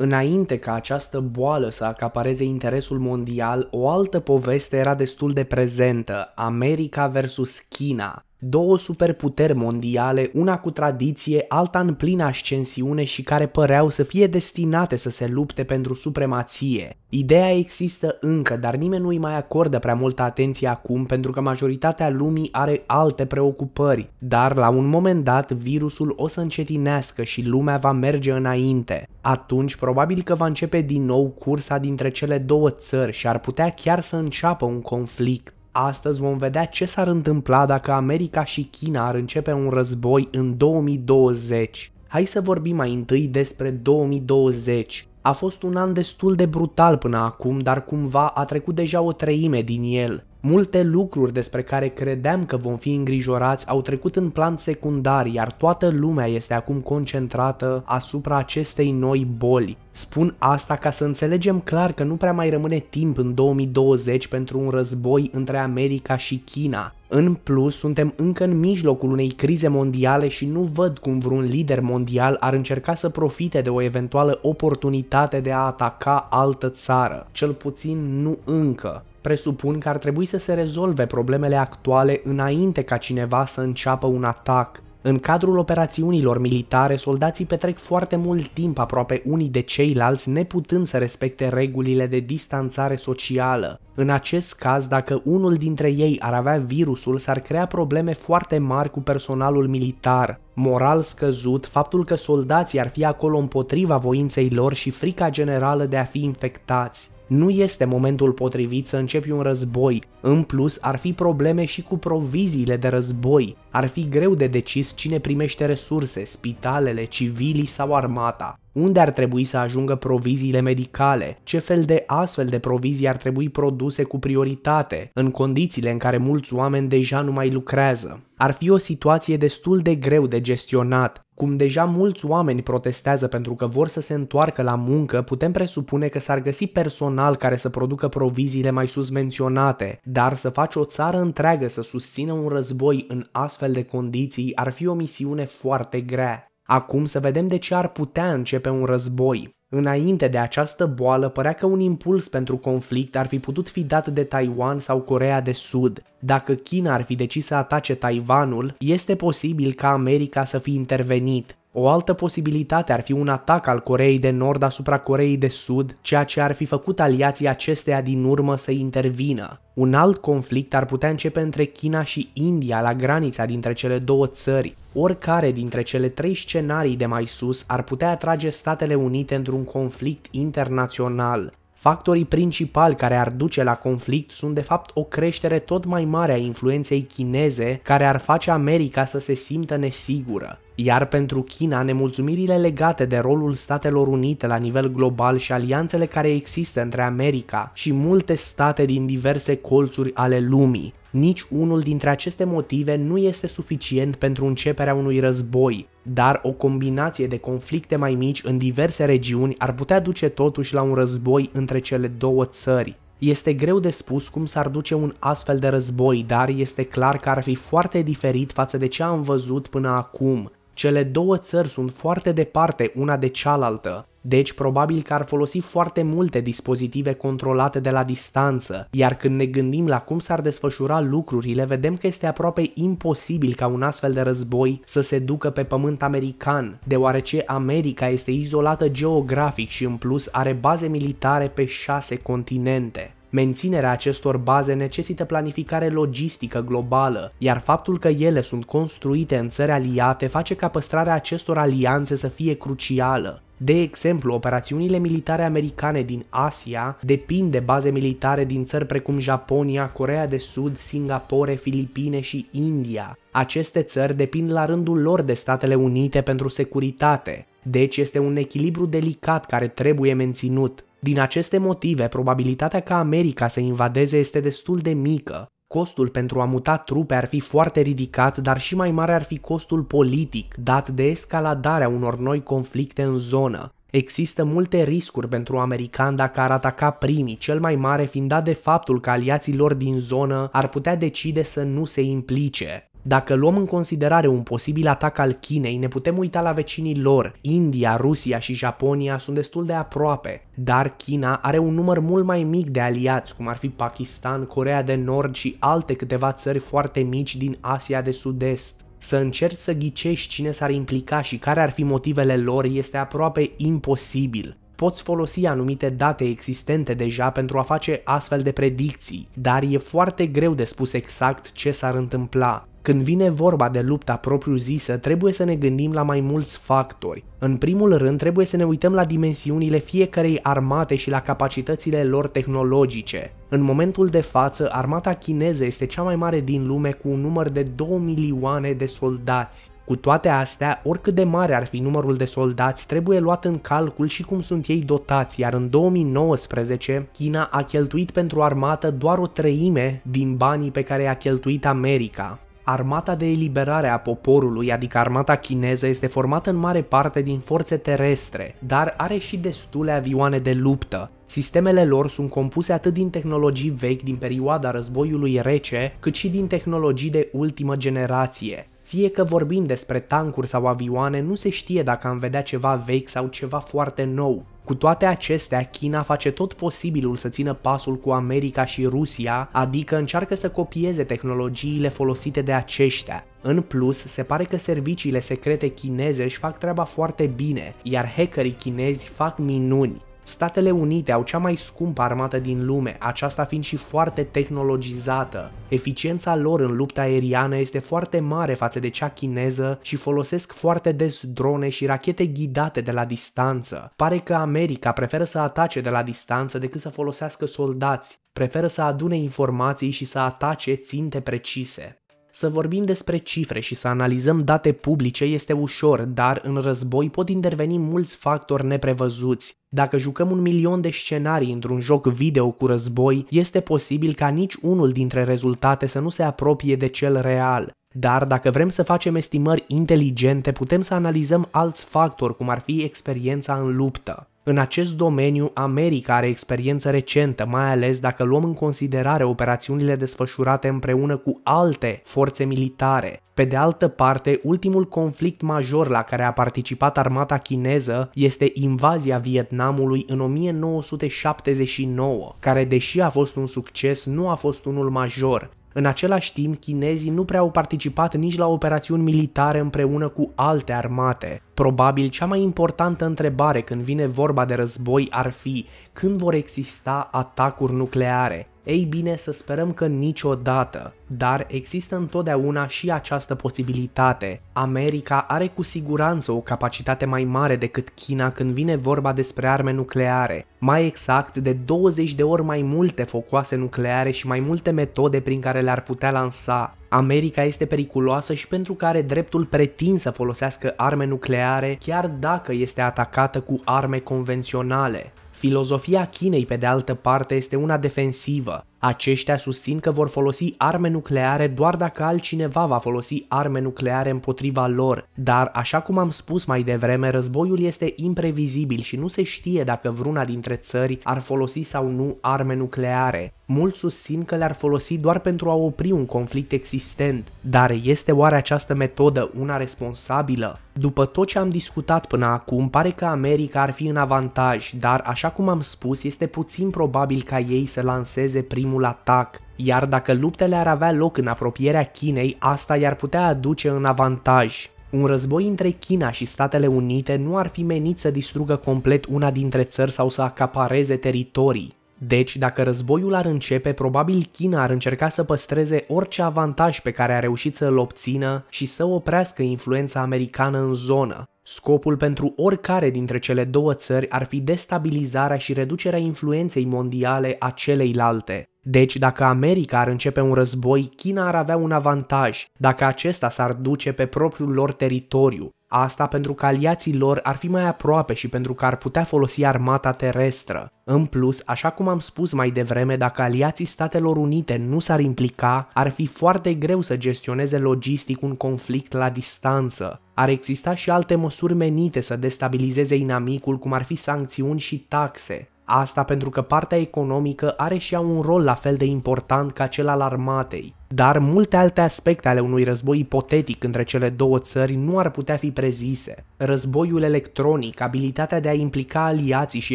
Înainte ca această boală să acapareze interesul mondial, o altă poveste era destul de prezentă, America versus China. Două superputeri mondiale, una cu tradiție, alta în plină ascensiune și care păreau să fie destinate să se lupte pentru supremație. Ideea există încă, dar nimeni nu i mai acordă prea multă atenție acum pentru că majoritatea lumii are alte preocupări. Dar la un moment dat virusul o să încetinească și lumea va merge înainte. Atunci probabil că va începe din nou cursa dintre cele două țări și ar putea chiar să înceapă un conflict. Astăzi vom vedea ce s-ar întâmpla dacă America și China ar începe un război în 2020. Hai să vorbim mai întâi despre 2020. A fost un an destul de brutal până acum, dar cumva a trecut deja o treime din el. Multe lucruri despre care credeam că vom fi îngrijorați au trecut în plan secundar, iar toată lumea este acum concentrată asupra acestei noi boli. Spun asta ca să înțelegem clar că nu prea mai rămâne timp în 2020 pentru un război între America și China. În plus, suntem încă în mijlocul unei crize mondiale și nu văd cum vreun lider mondial ar încerca să profite de o eventuală oportunitate de a ataca altă țară, cel puțin nu încă presupun că ar trebui să se rezolve problemele actuale înainte ca cineva să înceapă un atac. În cadrul operațiunilor militare, soldații petrec foarte mult timp aproape unii de ceilalți, neputând să respecte regulile de distanțare socială. În acest caz, dacă unul dintre ei ar avea virusul, s-ar crea probleme foarte mari cu personalul militar. Moral scăzut, faptul că soldații ar fi acolo împotriva voinței lor și frica generală de a fi infectați. Nu este momentul potrivit să începi un război. În plus, ar fi probleme și cu proviziile de război. Ar fi greu de decis cine primește resurse, spitalele, civilii sau armata unde ar trebui să ajungă proviziile medicale, ce fel de astfel de provizii ar trebui produse cu prioritate, în condițiile în care mulți oameni deja nu mai lucrează. Ar fi o situație destul de greu de gestionat. Cum deja mulți oameni protestează pentru că vor să se întoarcă la muncă, putem presupune că s-ar găsi personal care să producă proviziile mai sus menționate, dar să faci o țară întreagă să susțină un război în astfel de condiții ar fi o misiune foarte grea. Acum să vedem de ce ar putea începe un război. Înainte de această boală, părea că un impuls pentru conflict ar fi putut fi dat de Taiwan sau Corea de Sud. Dacă China ar fi decis să atace Taiwanul, este posibil ca America să fi intervenit. O altă posibilitate ar fi un atac al Coreei de Nord asupra Coreei de Sud, ceea ce ar fi făcut aliații acesteia din urmă să intervină. Un alt conflict ar putea începe între China și India la granița dintre cele două țări. Oricare dintre cele trei scenarii de mai sus ar putea atrage Statele Unite într-un conflict internațional. Factorii principali care ar duce la conflict sunt de fapt o creștere tot mai mare a influenței chineze care ar face America să se simtă nesigură. Iar pentru China, nemulțumirile legate de rolul Statelor Unite la nivel global și alianțele care există între America și multe state din diverse colțuri ale lumii nici unul dintre aceste motive nu este suficient pentru începerea unui război, dar o combinație de conflicte mai mici în diverse regiuni ar putea duce totuși la un război între cele două țări. Este greu de spus cum s-ar duce un astfel de război, dar este clar că ar fi foarte diferit față de ce am văzut până acum, cele două țări sunt foarte departe una de cealaltă, deci probabil că ar folosi foarte multe dispozitive controlate de la distanță, iar când ne gândim la cum s-ar desfășura lucrurile, vedem că este aproape imposibil ca un astfel de război să se ducă pe pământ american, deoarece America este izolată geografic și în plus are baze militare pe șase continente. Menținerea acestor baze necesită planificare logistică globală, iar faptul că ele sunt construite în țări aliate face ca păstrarea acestor alianțe să fie crucială. De exemplu, operațiunile militare americane din Asia depind de baze militare din țări precum Japonia, Corea de Sud, Singapore, Filipine și India. Aceste țări depind la rândul lor de Statele Unite pentru securitate, deci este un echilibru delicat care trebuie menținut. Din aceste motive, probabilitatea ca America să invadeze este destul de mică. Costul pentru a muta trupe ar fi foarte ridicat, dar și mai mare ar fi costul politic, dat de escaladarea unor noi conflicte în zonă. Există multe riscuri pentru americani dacă ar ataca primii, cel mai mare fiind dat de faptul că aliații lor din zonă ar putea decide să nu se implice. Dacă luăm în considerare un posibil atac al Chinei, ne putem uita la vecinii lor. India, Rusia și Japonia sunt destul de aproape, dar China are un număr mult mai mic de aliați, cum ar fi Pakistan, Corea de Nord și alte câteva țări foarte mici din Asia de Sud-Est. Să încerci să ghicești cine s-ar implica și care ar fi motivele lor este aproape imposibil poți folosi anumite date existente deja pentru a face astfel de predicții, dar e foarte greu de spus exact ce s-ar întâmpla. Când vine vorba de lupta propriu-zisă, trebuie să ne gândim la mai mulți factori. În primul rând, trebuie să ne uităm la dimensiunile fiecarei armate și la capacitățile lor tehnologice. În momentul de față, armata chineză este cea mai mare din lume cu un număr de 2 milioane de soldați. Cu toate astea, oricât de mare ar fi numărul de soldați, trebuie luat în calcul și cum sunt ei dotați, iar în 2019 China a cheltuit pentru armată doar o treime din banii pe care i-a cheltuit America. Armata de eliberare a poporului, adică armata chineză, este formată în mare parte din forțe terestre, dar are și destule avioane de luptă. Sistemele lor sunt compuse atât din tehnologii vechi din perioada războiului rece, cât și din tehnologii de ultimă generație. Fie că vorbim despre tancuri sau avioane, nu se știe dacă am vedea ceva vechi sau ceva foarte nou. Cu toate acestea, China face tot posibilul să țină pasul cu America și Rusia, adică încearcă să copieze tehnologiile folosite de aceștia. În plus, se pare că serviciile secrete chineze își fac treaba foarte bine, iar hackerii chinezi fac minuni. Statele Unite au cea mai scumpă armată din lume, aceasta fiind și foarte tehnologizată. Eficiența lor în lupta aeriană este foarte mare față de cea chineză și folosesc foarte des drone și rachete ghidate de la distanță. Pare că America preferă să atace de la distanță decât să folosească soldați, preferă să adune informații și să atace ținte precise. Să vorbim despre cifre și să analizăm date publice este ușor, dar în război pot interveni mulți factori neprevăzuți. Dacă jucăm un milion de scenarii într-un joc video cu război, este posibil ca nici unul dintre rezultate să nu se apropie de cel real. Dar dacă vrem să facem estimări inteligente, putem să analizăm alți factori, cum ar fi experiența în luptă. În acest domeniu, America are experiență recentă, mai ales dacă luăm în considerare operațiunile desfășurate împreună cu alte forțe militare. Pe de altă parte, ultimul conflict major la care a participat armata chineză este invazia Vietnamului în 1979, care deși a fost un succes, nu a fost unul major, în același timp, chinezii nu prea au participat nici la operațiuni militare împreună cu alte armate. Probabil cea mai importantă întrebare când vine vorba de război ar fi când vor exista atacuri nucleare. Ei bine, să sperăm că niciodată, dar există întotdeauna și această posibilitate. America are cu siguranță o capacitate mai mare decât China când vine vorba despre arme nucleare, mai exact de 20 de ori mai multe focoase nucleare și mai multe metode prin care le-ar putea lansa, America este periculoasă și pentru că are dreptul pretins să folosească arme nucleare chiar dacă este atacată cu arme convenționale. Filozofia Chinei, pe de altă parte, este una defensivă. Aceștia susțin că vor folosi arme nucleare doar dacă altcineva va folosi arme nucleare împotriva lor, dar așa cum am spus mai devreme, războiul este imprevizibil și nu se știe dacă vreuna dintre țări ar folosi sau nu arme nucleare. Mulți susțin că le-ar folosi doar pentru a opri un conflict existent, dar este oare această metodă una responsabilă? După tot ce am discutat până acum, pare că America ar fi în avantaj, dar așa cum am spus, este puțin probabil ca ei să lanseze prim primul atac, iar dacă luptele ar avea loc în apropierea Chinei, asta i-ar putea aduce în avantaj. Un război între China și Statele Unite nu ar fi menit să distrugă complet una dintre țări sau să acapareze teritorii. Deci, dacă războiul ar începe, probabil China ar încerca să păstreze orice avantaj pe care a reușit să l obțină și să oprească influența americană în zonă. Scopul pentru oricare dintre cele două țări ar fi destabilizarea și reducerea influenței mondiale a celeilalte. Deci, dacă America ar începe un război, China ar avea un avantaj, dacă acesta s-ar duce pe propriul lor teritoriu, Asta pentru că aliații lor ar fi mai aproape și pentru că ar putea folosi armata terestră. În plus, așa cum am spus mai devreme, dacă aliații Statelor Unite nu s-ar implica, ar fi foarte greu să gestioneze logistic un conflict la distanță. Ar exista și alte măsuri menite să destabilizeze inamicul, cum ar fi sancțiuni și taxe. Asta pentru că partea economică are și ea un rol la fel de important ca cel al armatei, dar multe alte aspecte ale unui război ipotetic între cele două țări nu ar putea fi prezise. Războiul electronic, abilitatea de a implica aliații și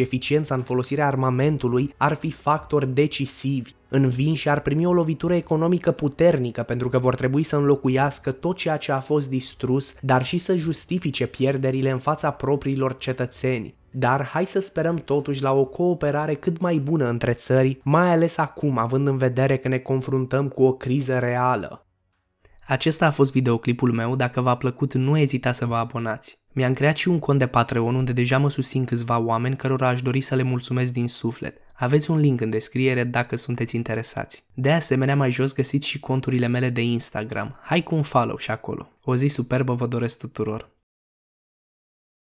eficiența în folosirea armamentului ar fi factori decisivi. Învinși ar primi o lovitură economică puternică pentru că vor trebui să înlocuiască tot ceea ce a fost distrus, dar și să justifice pierderile în fața propriilor cetățeni dar hai să sperăm totuși la o cooperare cât mai bună între țări, mai ales acum, având în vedere că ne confruntăm cu o criză reală. Acesta a fost videoclipul meu, dacă v-a plăcut nu ezita să vă abonați. Mi-am creat și un cont de Patreon unde deja mă susțin câțiva oameni cărora aș dori să le mulțumesc din suflet. Aveți un link în descriere dacă sunteți interesați. De asemenea, mai jos găsiți și conturile mele de Instagram. Hai cu un follow și acolo. O zi superbă vă doresc tuturor!